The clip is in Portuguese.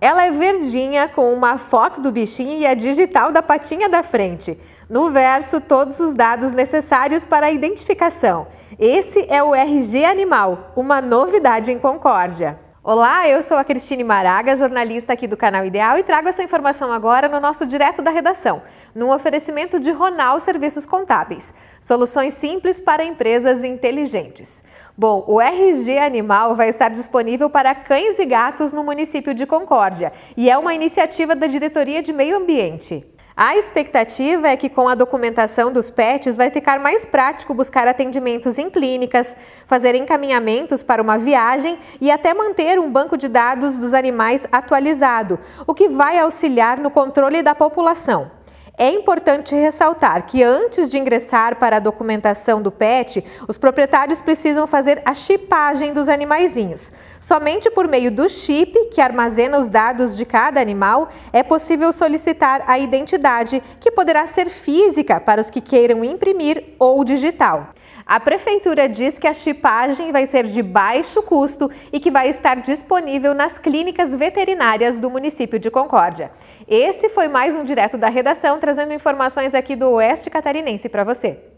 Ela é verdinha com uma foto do bichinho e a é digital da patinha da frente. No verso, todos os dados necessários para a identificação. Esse é o RG Animal, uma novidade em Concórdia. Olá, eu sou a Cristine Maraga, jornalista aqui do canal Ideal e trago essa informação agora no nosso Direto da Redação, num oferecimento de Ronal Serviços Contábeis, soluções simples para empresas inteligentes. Bom, o RG Animal vai estar disponível para cães e gatos no município de Concórdia e é uma iniciativa da Diretoria de Meio Ambiente. A expectativa é que com a documentação dos pets vai ficar mais prático buscar atendimentos em clínicas, fazer encaminhamentos para uma viagem e até manter um banco de dados dos animais atualizado, o que vai auxiliar no controle da população. É importante ressaltar que antes de ingressar para a documentação do PET, os proprietários precisam fazer a chipagem dos animaizinhos. Somente por meio do chip, que armazena os dados de cada animal, é possível solicitar a identidade, que poderá ser física para os que queiram imprimir ou digital. A prefeitura diz que a chipagem vai ser de baixo custo e que vai estar disponível nas clínicas veterinárias do município de Concórdia. Esse foi mais um direto da redação trazendo informações aqui do Oeste Catarinense para você.